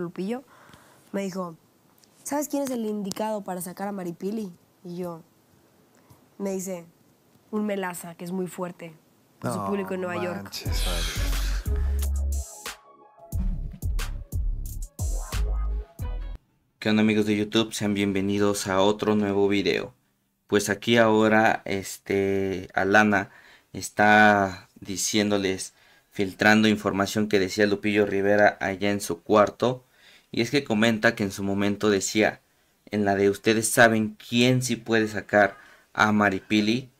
Lupillo, me dijo, ¿sabes quién es el indicado para sacar a Maripili? Y yo, me dice, un melaza, que es muy fuerte, su público en Nueva York. ¿Qué onda amigos de YouTube? Sean bienvenidos a otro nuevo video. Pues aquí ahora, este, Alana está diciéndoles, filtrando información que decía Lupillo Rivera allá en su cuarto. Y es que comenta que en su momento decía, en la de ustedes saben quién sí puede sacar a Maripili.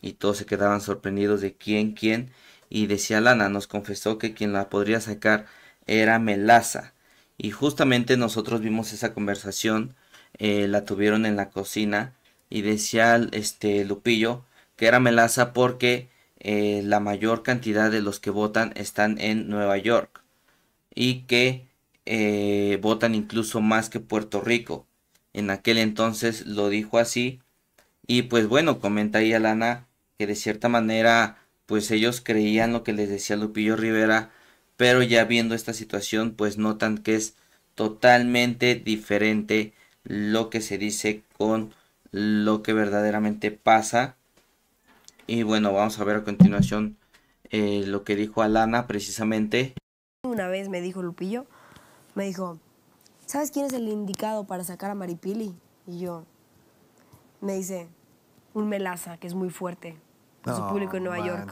Y todos se quedaban sorprendidos de quién, quién. Y decía Lana, nos confesó que quien la podría sacar era Melaza. Y justamente nosotros vimos esa conversación, eh, la tuvieron en la cocina. Y decía este Lupillo que era Melaza porque eh, la mayor cantidad de los que votan están en Nueva York. Y que eh, votan incluso más que Puerto Rico. En aquel entonces lo dijo así. Y pues bueno, comenta ahí Lana que de cierta manera pues ellos creían lo que les decía Lupillo Rivera, pero ya viendo esta situación pues notan que es totalmente diferente lo que se dice con lo que verdaderamente pasa. Y bueno, vamos a ver a continuación eh, lo que dijo Alana precisamente. Una vez me dijo Lupillo, me dijo, ¿sabes quién es el indicado para sacar a Maripili? Y yo, me dice, un melaza que es muy fuerte, por su público de Nueva York.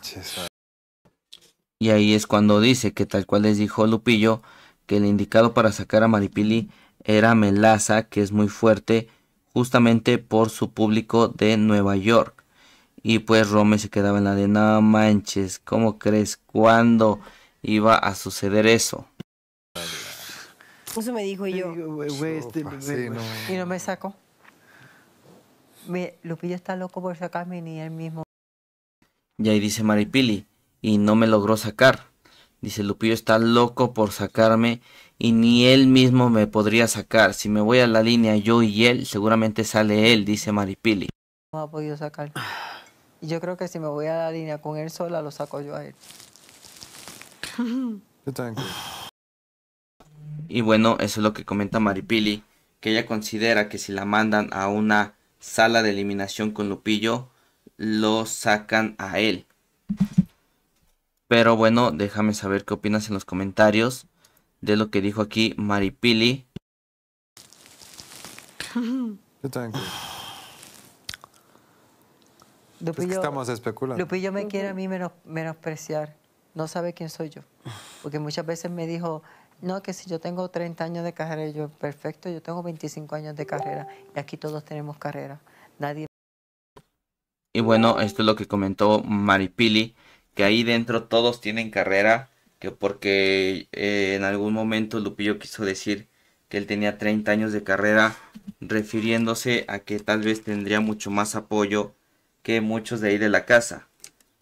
Y ahí es cuando dice que tal cual les dijo Lupillo, que el indicado para sacar a Maripili era Melaza, que es muy fuerte, justamente por su público de Nueva York. Y pues Rome se quedaba en la de, no manches, ¿cómo crees? ¿Cuándo iba a suceder eso? Eso me dijo yo. Este, y no me sacó. Lupillo está loco por sacarme ni él mismo. Y ahí dice Maripili, y no me logró sacar. Dice Lupillo está loco por sacarme y ni él mismo me podría sacar. Si me voy a la línea yo y él, seguramente sale él, dice Maripili. No ha podido sacar. Y yo creo que si me voy a la línea con él sola, lo saco yo a él. Yo también y bueno, eso es lo que comenta Maripili, que ella considera que si la mandan a una sala de eliminación con Lupillo, lo sacan a él. Pero bueno, déjame saber qué opinas en los comentarios de lo que dijo aquí Maripili. Lupillo, es que estamos especulando. Lupillo me quiere a mí menospreciar. No sabe quién soy yo. Porque muchas veces me dijo, no, que si yo tengo 30 años de carrera, yo perfecto, yo tengo 25 años de carrera y aquí todos tenemos carrera. Nadie. Y bueno, esto es lo que comentó Maripili, que ahí dentro todos tienen carrera, que porque eh, en algún momento Lupillo quiso decir que él tenía 30 años de carrera, refiriéndose a que tal vez tendría mucho más apoyo que muchos de ahí de la casa.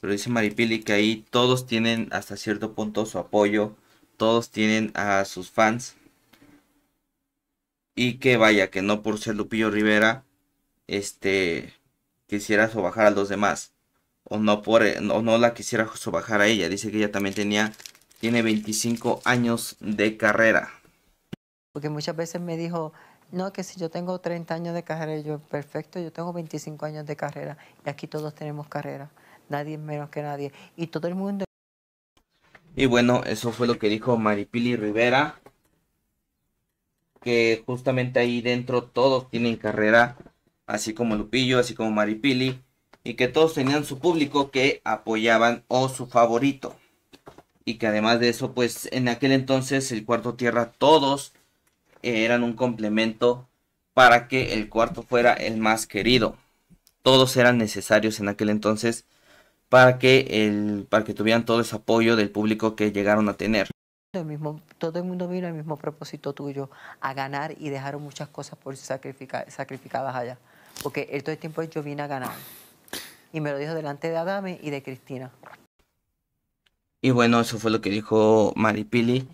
Pero dice Maripili que ahí todos tienen hasta cierto punto su apoyo todos tienen a sus fans. Y que vaya, que no por ser Lupillo Rivera, este, quisiera sobajar a los demás. O no, por, no, la quisiera sobajar a ella. Dice que ella también tenía, tiene 25 años de carrera. Porque muchas veces me dijo, no, que si yo tengo 30 años de carrera, yo perfecto, yo tengo 25 años de carrera. Y aquí todos tenemos carrera, nadie menos que nadie. Y todo el mundo... Y bueno, eso fue lo que dijo Maripili Rivera. Que justamente ahí dentro todos tienen carrera, así como Lupillo, así como Maripili. Y que todos tenían su público que apoyaban o su favorito. Y que además de eso, pues en aquel entonces el cuarto tierra todos eran un complemento para que el cuarto fuera el más querido. Todos eran necesarios en aquel entonces para que, el, para que tuvieran todo ese apoyo del público que llegaron a tener. El todo el mundo vino al mismo propósito tuyo, a ganar y dejaron muchas cosas por sacrificar, sacrificadas allá. Porque el todo el tiempo yo vine a ganar. Y me lo dijo delante de Adame y de Cristina. Y bueno, eso fue lo que dijo Maripili.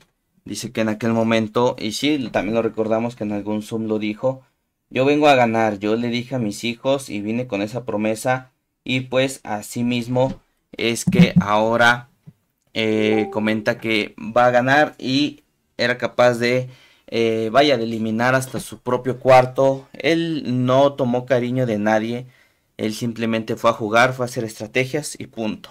Dice que en aquel momento, y sí, también lo recordamos que en algún Zoom lo dijo, yo vengo a ganar, yo le dije a mis hijos y vine con esa promesa y pues asimismo es que ahora eh, comenta que va a ganar y era capaz de, eh, vaya, de eliminar hasta su propio cuarto. Él no tomó cariño de nadie, él simplemente fue a jugar, fue a hacer estrategias y punto.